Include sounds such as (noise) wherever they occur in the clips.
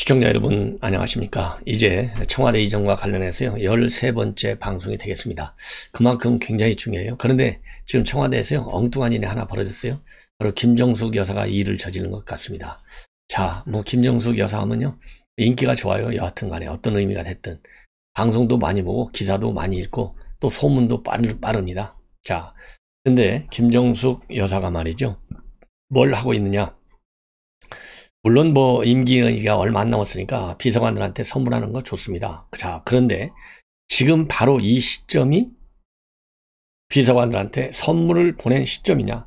시청자 여러분 안녕하십니까 이제 청와대 이전과 관련해서요 13번째 방송이 되겠습니다 그만큼 굉장히 중요해요 그런데 지금 청와대에서요 엉뚱한 일이 하나 벌어졌어요 바로 김정숙 여사가 일을 저지른 것 같습니다 자뭐 김정숙 여사 하면요 인기가 좋아요 여하튼 간에 어떤 의미가 됐든 방송도 많이 보고 기사도 많이 읽고 또 소문도 빠르, 빠릅니다 자 근데 김정숙 여사가 말이죠 뭘 하고 있느냐 물론 뭐 임기가 얼마 안 남았으니까 비서관들한테 선물하는 거 좋습니다. 자, 그런데 지금 바로 이 시점이 비서관들한테 선물을 보낸 시점이냐?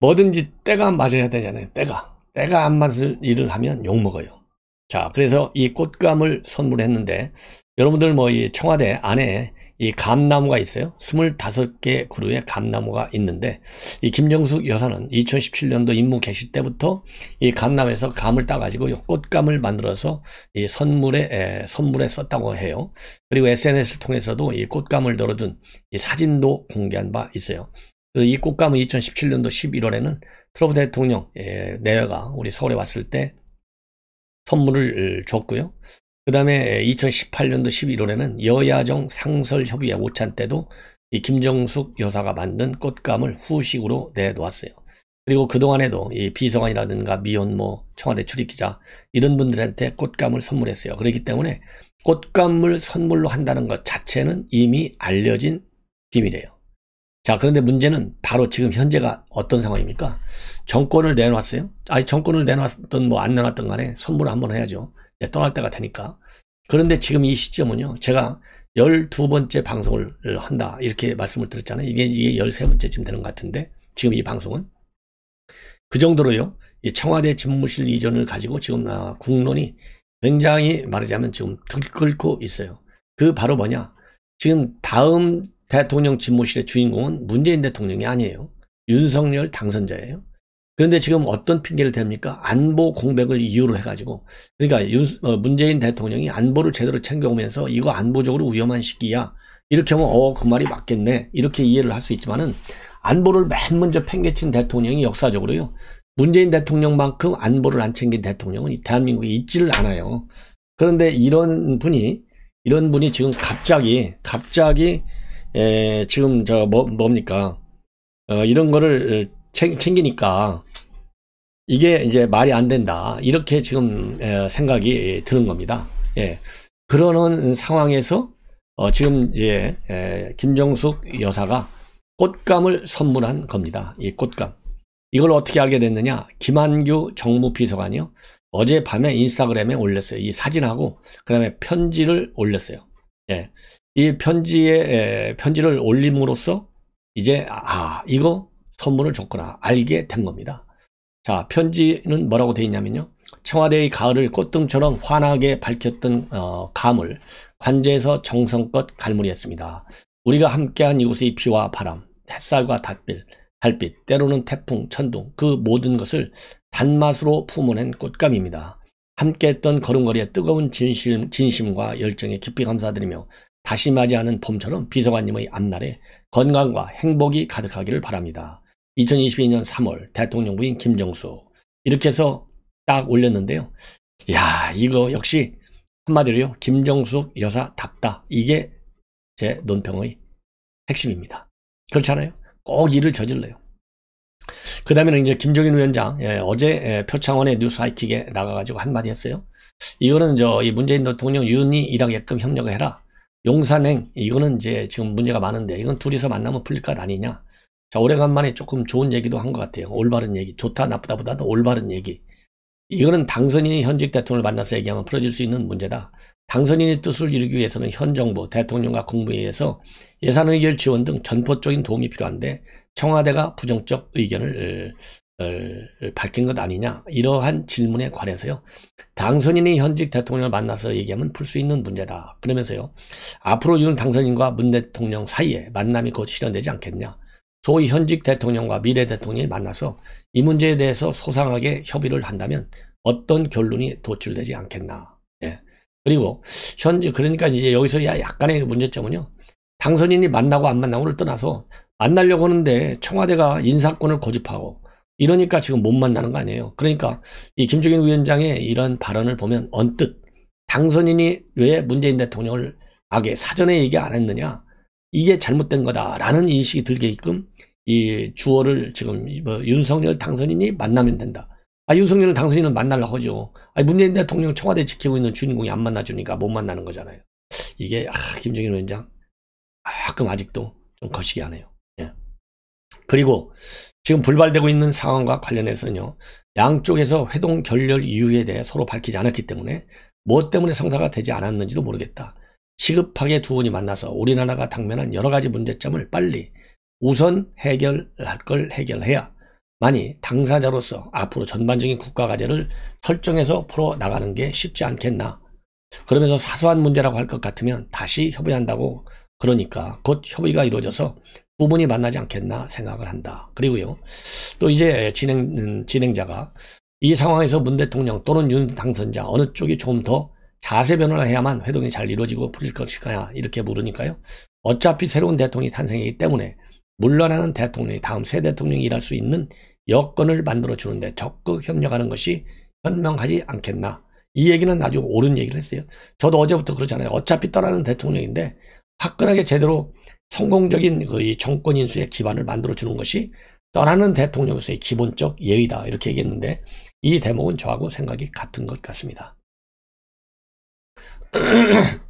뭐든지 때가 맞아야 되잖아요. 때가. 때가 안 맞을 일을 하면 욕먹어요. 자, 그래서 이 꽃감을 선물했는데 여러분들 뭐 이 청와대 안에 이 감나무가 있어요. 25개 그루의 감나무가 있는데 이 김정숙 여사는 2017년도 임무 개시 때부터 이 감나무에서 감을 따가지고 요 꽃감을 만들어서 이 선물에 에, 선물에 썼다고 해요. 그리고 s n s 통해서도 이 꽃감을 널어둔이 사진도 공개한 바 있어요. 그 이 꽃감은 2017년도 11월에는 트럼프 대통령 내외가 우리 서울에 왔을 때 선물을 줬고요. 그 다음에 2018년도 11월에는 여야정 상설협의회 오찬 때도 이 김정숙 여사가 만든 꽃감을 후식으로 내놓았어요. 그리고 그동안에도 이 비서관이라든가 미혼모, 뭐 청와대 출입기자 이런 분들한테 꽃감을 선물했어요. 그렇기 때문에 꽃감을 선물로 한다는 것 자체는 이미 알려진 비밀이에요. 자, 그런데 문제는 바로 지금 현재가 어떤 상황입니까? 정권을 내놨어요? 아니, 정권을 내놨던 뭐안 내놨던 간에 선물을 한번 해야죠. 예, 떠날 때가 되니까. 그런데 지금 이 시점은요. 제가 12번째 방송을 한다. 이렇게 말씀을 드렸잖아요. 이게 이게 13번째쯤 되는 것 같은데. 지금 이 방송은. 그 정도로요. 청와대 집무실 이전을 가지고 지금 아, 국론이 굉장히 말하자면 지금 들끓고 있어요. 그 바로 뭐냐? 지금 다음 대통령 집무실의 주인공은 문재인 대통령이 아니에요. 윤석열 당선자예요. 그런데 지금 어떤 핑계를 댑니까? 안보 공백을 이유로 해가지고 그러니까 윤, 어, 문재인 대통령이 안보를 제대로 챙겨오면서 이거 안보적으로 위험한 시기야 이렇게 하면 어 그 말이 맞겠네 이렇게 이해를 할 수 있지만은 안보를 맨 먼저 팽개친 대통령이 역사적으로요 문재인 대통령만큼 안보를 안 챙긴 대통령은 대한민국에 있지를 않아요 그런데 이런 분이 이런 분이 지금 갑자기 갑자기 에, 지금 저 뭐, 뭡니까 어, 이런 거를 챙, 기니까 이게 이제 말이 안 된다. 이렇게 지금 생각이 드는 겁니다. 예. 그러는 상황에서 어, 지금 이제 김정숙 여사가 꽃감을 선물한 겁니다. 이 꽃감. 이걸 어떻게 알게 됐느냐? 김한규 정무비서관이요. 어제 밤에 인스타그램에 올렸어요. 이 사진하고 그다음에 편지를 올렸어요. 예. 이 편지에 편지를 올림으로써 이제 아, 이거 선물을 줬거나 알게 된 겁니다. 자 편지는 뭐라고 돼 있냐면요. 청와대의 가을을 꽃등처럼 환하게 밝혔던 어, 감을 관제에서 정성껏 갈무리했습니다. 우리가 함께한 이곳의 비와 바람, 햇살과 달빛, 달빛, 때로는 태풍, 천둥 그 모든 것을 단맛으로 품어낸 꽃감입니다. 함께했던 걸음걸이의 뜨거운 진심, 진심과 열정에 깊이 감사드리며 다시 맞이하는 봄처럼 비서관님의 앞날에 건강과 행복이 가득하기를 바랍니다. 2022년 3월 대통령 부인 김정수 이렇게 해서 딱 올렸는데요. 야 이거 역시 한마디로요. 김정숙 여사답다. 이게 제 논평의 핵심입니다. 그렇지않아요꼭 일을 저질러요. 그 다음에는 이제 김정인 위원장, 예, 어제 예, 표창원의 뉴스 하이킥에 나가가지고 한마디 했어요. 이거는 저, 이 문재인 대통령 윤이 일하게끔 협력을 해라. 용산행, 이거는 이제 지금 문제가 많은데, 이건 둘이서 만나면 풀릴 것 아니냐. 자, 오래간만에 조금 좋은 얘기도 한 것 같아요. 올바른 얘기. 좋다, 나쁘다보다도 올바른 얘기. 이거는 당선인이 현직 대통령을 만나서 얘기하면 풀어질 수 있는 문제다. 당선인의 뜻을 이루기 위해서는 현 정부, 대통령과 국무회의에서 예산 의결 지원 등 전포적인 도움이 필요한데 청와대가 부정적 의견을 어, 어, 밝힌 것 아니냐 이러한 질문에 관해서요 당선인이 현직 대통령을 만나서 얘기하면 풀 수 있는 문제다 그러면서요 앞으로 윤 당선인과 문 대통령 사이에 만남이 곧 실현되지 않겠냐 소위 현직 대통령과 미래 대통령이 만나서 이 문제에 대해서 소상하게 협의를 한다면 어떤 결론이 도출되지 않겠나. 예. 그리고 현재 그러니까 이제 여기서 약간의 문제점은요. 당선인이 만나고 안 만나고를 떠나서 만나려고 하는데 청와대가 인사권을 고집하고 이러니까 지금 못 만나는 거 아니에요. 그러니까 이 김종인 위원장의 이런 발언을 보면 언뜻 당선인이 왜 문재인 대통령을 아게 사전에 얘기 안 했느냐 이게 잘못된 거다라는 인식이 들게끔 이 주어를 지금 뭐 윤석열 당선인이 만나면 된다. 아 윤석열 당선인은 만나려고 하죠. 아 문재인 대통령 청와대 지키고 있는 주인공이 안 만나주니까 못 만나는 거잖아요. 이게 아, 김정일 위원장 아, 가끔 아직도 좀 거시기하네요. 예. 그리고 지금 불발되고 있는 상황과 관련해서는요. 양쪽에서 회동 결렬 이유에 대해 서로 밝히지 않았기 때문에 무엇 때문에 성사가 되지 않았는지도 모르겠다. 시급하게 두 분이 만나서 우리나라가 당면한 여러 가지 문제점을 빨리 우선 해결할 걸 해결해야 만이 당사자로서 앞으로 전반적인 국가과제를 설정해서 풀어나가는 게 쉽지 않겠나. 그러면서 사소한 문제라고 할 것 같으면 다시 협의한다고 그러니까 곧 협의가 이루어져서 두 분이 만나지 않겠나 생각을 한다. 그리고요. 또 이제 진행, 진행자가 이 상황에서 문 대통령 또는 윤 당선자 어느 쪽이 조금 더 자세 변화를 해야만 회동이 잘 이루어지고 풀릴 것일까요? 이렇게 물으니까요. 어차피 새로운 대통령이 탄생이기 때문에 물러나는 대통령이 다음 새 대통령이 일할 수 있는 여건을 만들어 주는데 적극 협력하는 것이 현명하지 않겠나. 이 얘기는 아주 옳은 얘기를 했어요. 저도 어제부터 그러잖아요. 어차피 떠나는 대통령인데 화끈하게 제대로 성공적인 그 정권 인수의 기반을 만들어 주는 것이 떠나는 대통령으로서의 기본적 예의다 이렇게 얘기했는데 이 대목은 저하고 생각이 같은 것 같습니다. (coughs)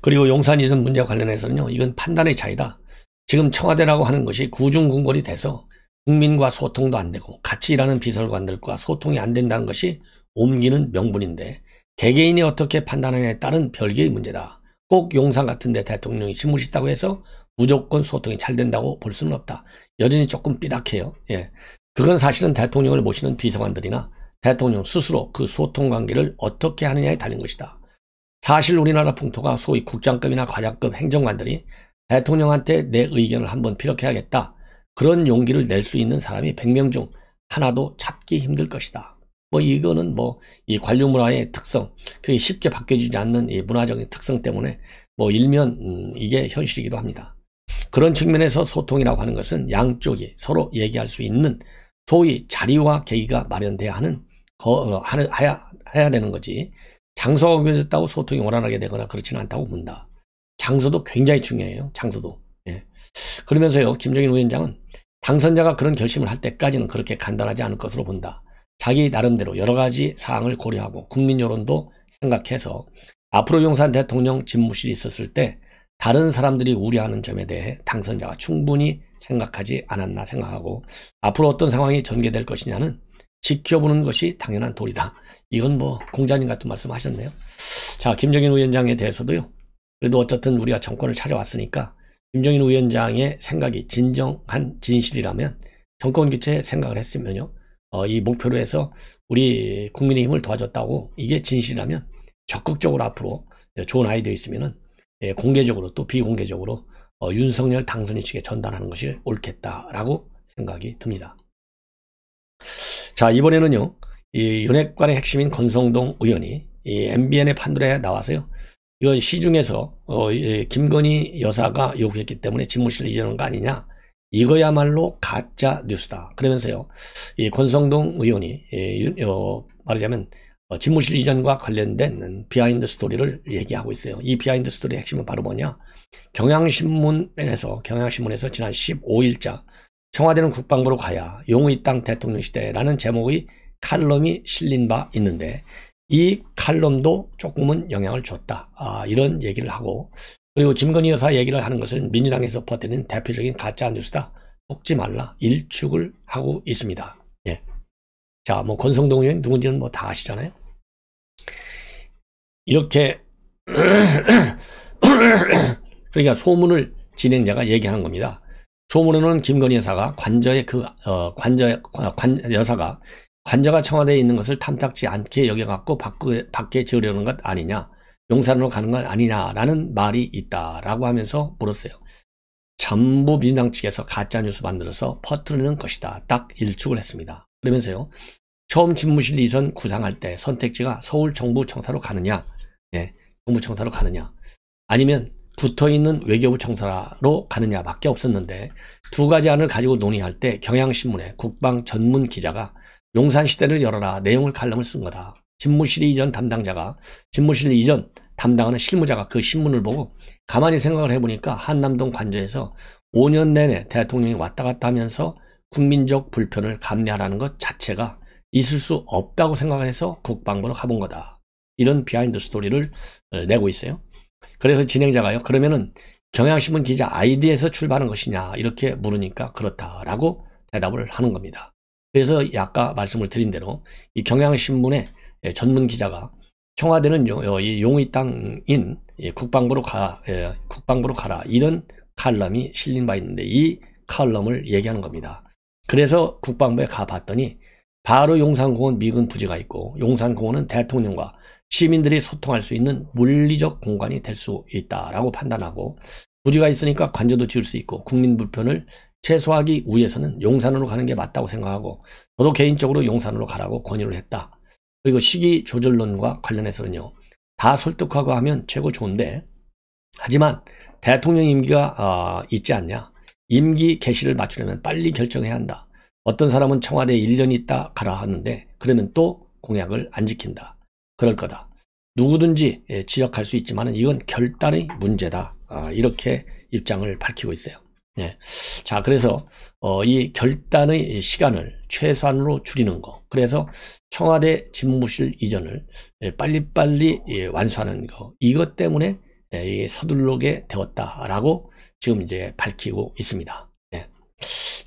그리고 용산이전 문제와 관련해서는요. 이건 판단의 차이다. 지금 청와대라고 하는 것이 구중궁궐이 돼서 국민과 소통도 안 되고 같이 일하는 비서관들과 소통이 안 된다는 것이 옮기는 명분인데 개개인이 어떻게 판단하냐에 따른 별개의 문제다. 꼭 용산 같은데 대통령이 신무시다고 해서 무조건 소통이 잘 된다고 볼 수는 없다. 여전히 조금 삐딱해요. 예. 그건 사실은 대통령을 모시는 비서관들이나 대통령 스스로 그 소통 관계를 어떻게 하느냐에 달린 것이다. 사실 우리나라 풍토가 소위 국장급이나 과장급 행정관들이 대통령한테 내 의견을 한번 피력해야겠다. 그런 용기를 낼 수 있는 사람이 100명 중 하나도 찾기 힘들 것이다. 뭐 이거는 뭐 이 관료 문화의 특성, 그게 쉽게 바뀌어지지 않는 이 문화적인 특성 때문에 뭐 일면 음, 이게 현실이기도 합니다. 그런 측면에서 소통이라고 하는 것은 양쪽이 서로 얘기할 수 있는 소위 자리와 계기가 마련돼야 하는 거, 어, 해야, 해야 되는 거지 장소가 구겨졌다고 소통이 원활하게 되거나 그렇지는 않다고 본다. 장소도 굉장히 중요해요. 장소도. 예. 그러면서요. 김정인 위원장은 당선자가 그런 결심을 할 때까지는 그렇게 간단하지 않을 것으로 본다. 자기 나름대로 여러 가지 사항을 고려하고 국민 여론도 생각해서 앞으로 용산 대통령 집무실이 있었을 때 다른 사람들이 우려하는 점에 대해 당선자가 충분히 생각하지 않았나 생각하고 앞으로 어떤 상황이 전개될 것이냐는 지켜보는 것이 당연한 도리다. 이건 뭐 공자님 같은 말씀 하셨네요. 자, 김정인 위원장에 대해서도요. 그래도 어쨌든 우리가 정권을 찾아왔으니까 김정인 위원장의 생각이 진정한 진실이라면 정권 교체 생각을 했으면요. 어, 이 목표로 해서 우리 국민의 힘을 도와줬다고 이게 진실이라면 적극적으로 앞으로 좋은 아이디어 있으면은 예, 공개적으로 또 비공개적으로 어, 윤석열 당선인 측에 전달하는 것이 옳겠다라고 생각이 듭니다. 자 이번에는요 이 윤핵관의 핵심인 권성동 의원이 이 MBN의 판도에 나와서요 이건 시중에서 어, 김건희 여사가 요구했기 때문에 집무실 이전한 거 아니냐 이거야말로 가짜 뉴스다 그러면서요 이 권성동 의원이 이, 어, 말하자면 어, 집무실 이전과 관련된 비하인드 스토리를 얘기하고 있어요. 이 비하인드 스토리의 핵심은 바로 뭐냐? 경향신문에서 경향신문에서 지난 15일자 청와대는 국방부로 가야 용의 땅 대통령 시대라는 제목의 칼럼이 실린 바 있는데 이 칼럼도 조금은 영향을 줬다. 아, 이런 얘기를 하고 그리고 김건희 여사 얘기를 하는 것은 민주당에서 퍼뜨리는 대표적인 가짜 뉴스다. 속지 말라 일축을 하고 있습니다. 예. 자, 뭐 권성동 의원 누군지는 뭐 다 아시잖아요. 이렇게 (clears throat) 그러니까 소문을 진행자가 얘기하는 겁니다. 소문에는 김건희 여사가 관저의 그 어, 관저 관 여사가 관저가 청와대에 있는 것을 탐탁지 않게 여겨갖고 밖에, 밖에 지으려는 것 아니냐 용산으로 가는 것 아니냐라는 말이 있다라고 하면서 물었어요. 전부 민당 측에서 가짜뉴스 만들어서 퍼뜨리는 것이다. 딱 일축을 했습니다. 그러면서요. 처음 집무실 이전 구상할 때 선택지가 서울 정부청사로 가느냐, 예, 정부청사로 가느냐, 아니면 붙어 있는 외교부 청사로 가느냐밖에 없었는데 두 가지 안을 가지고 논의할 때 경향신문의 국방 전문 기자가 용산 시대를 열어라 내용을 칼럼을 쓴 거다. 집무실 이전 담당자가 집무실 이전 담당하는 실무자가 그 신문을 보고 가만히 생각을 해보니까 한남동 관저에서 5년 내내 대통령이 왔다 갔다 하면서 국민적 불편을 감내하라는 것 자체가 있을 수 없다고 생각해서 국방부로 가본 거다. 이런 비하인드 스토리를 어, 내고 있어요. 그래서 진행자가요. 그러면은 경향신문 기자 아이디에서 출발한 것이냐 이렇게 물으니까 그렇다라고 대답을 하는 겁니다. 그래서 아까 말씀을 드린 대로 이 경향신문의 예, 전문 기자가 청와대는 어, 용의 땅인 예, 국방부로 가 예, 국방부로 가라 이런 칼럼이 실린 바 있는데 이 칼럼을 얘기하는 겁니다. 그래서 국방부에 가봤더니 바로 용산공원 미군 부지가 있고 용산공원은 대통령과 시민들이 소통할 수 있는 물리적 공간이 될 수 있다라고 판단하고 부지가 있으니까 관저도 지을 수 있고 국민 불편을 최소화하기 위해서는 용산으로 가는 게 맞다고 생각하고 저도 개인적으로 용산으로 가라고 권유를 했다. 그리고 시기 조절론과 관련해서는요. 다 설득하고 하면 최고 좋은데 하지만 대통령 임기가 어, 있지 않냐. 임기 개시를 맞추려면 빨리 결정해야 한다. 어떤 사람은 청와대에 1년 있다 가라 하는데 그러면 또 공약을 안 지킨다. 그럴 거다. 누구든지 예, 지적할 수 있지만 이건 결단의 문제다. 아, 이렇게 입장을 밝히고 있어요. 예. 자, 그래서 어, 이 결단의 시간을 최소한으로 줄이는 거. 그래서 청와대 집무실 이전을 예, 빨리빨리 예, 완수하는 거. 이것 때문에 서둘러게 되었다라고 지금 이제 밝히고 있습니다.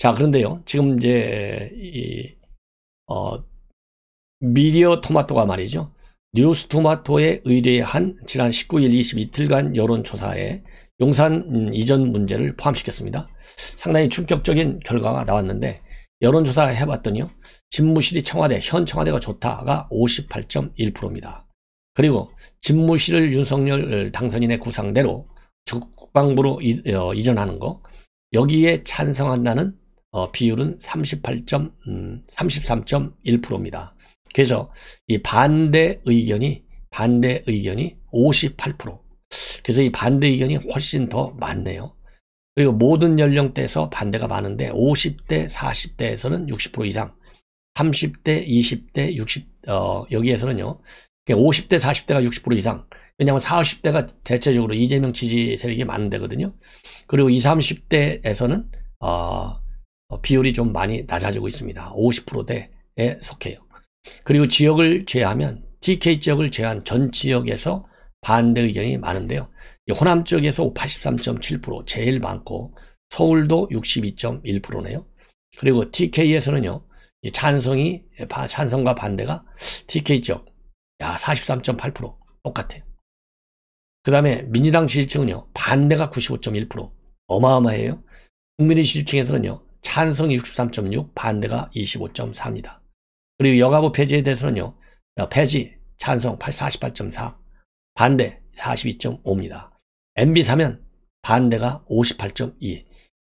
자, 그런데요. 지금 이제 이 어, 미디어 토마토가 말이죠. 뉴스 토마토에 의뢰한 지난 19일 22일간 여론조사에 용산 이전 문제를 포함시켰습니다. 상당히 충격적인 결과가 나왔는데 여론조사 를 해봤더니요. 집무실이 청와대, 현 청와대가 좋다가 58.1%입니다. 그리고 집무실을 윤석열 당선인의 구상대로 국방부로 어, 이전하는 거 여기에 찬성한다는 어, 비율은 3 8 음, 33.1%입니다. 그래서 이 반대 의견이, 반대 의견이 58%. 그래서 이 반대 의견이 훨씬 더 많네요. 그리고 모든 연령대에서 반대가 많은데 50대, 40대에서는 60% 이상, 30대, 20대, 60, 어, 여기에서는요. 50대, 40대가 60% 이상. 왜냐하면 40, 50대가 대체적으로 이재명 지지 세력이 많은 데거든요. 그리고 20, 30대에서는, 어, 어, 비율이 좀 많이 낮아지고 있습니다. 50%대에 속해요. 그리고 지역을 제외하면 TK 지역을 제외한 전 지역에서 반대 의견이 많은데요. 호남 지역에서83.7% 제일 많고 서울도 62.1%네요. 그리고 TK에서는요. 찬성이 찬성과 반대가 TK 지역 야43.8% 똑같아요. 그 다음에 민주당 지지층은요. 반대가 95.1% 어마어마해요. 국민의 지지층에서는요. 찬성이 63.6, 반대가 25.4입니다. 그리고 여가부 폐지에 대해서는요, 폐지, 찬성 48.4, 반대 42.5입니다. MB 사면 반대가 58.2.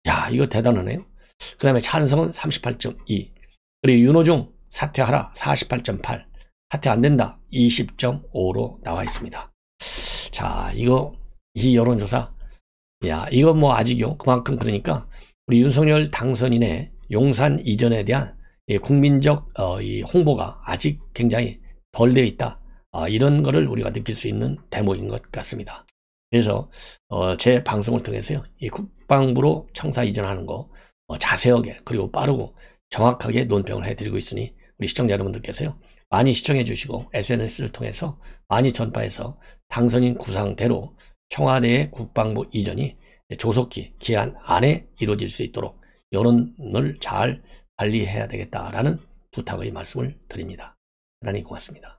야, 이거 대단하네요. 그 다음에 찬성은 38.2. 그리고 윤호중 사퇴하라 48.8. 사퇴 안 된다 20.5로 나와 있습니다. 자, 이거, 이 여론조사. 야, 이거 뭐 아직요. 그만큼 그러니까 우리 윤석열 당선인의 용산 이전에 대한 국민적 어, 홍보가 아직 굉장히 덜 되어 있다. 아, 이런 거를 우리가 느낄 수 있는 대목인 것 같습니다. 그래서 어, 제 방송을 통해서요. 이 국방부로 청사 이전하는 거 어, 자세하게 그리고 빠르고 정확하게 논평을 해드리고 있으니 우리 시청자 여러분들께서요. 많이 시청해 주시고 SNS를 통해서 많이 전파해서 당선인 구상대로 청와대의 국방부 이전이 예, 조속히 기한 안에 이루어질 수 있도록 여론을 잘 관리해야 되겠다라는 부탁의 말씀을 드립니다. 하나님 고맙습니다.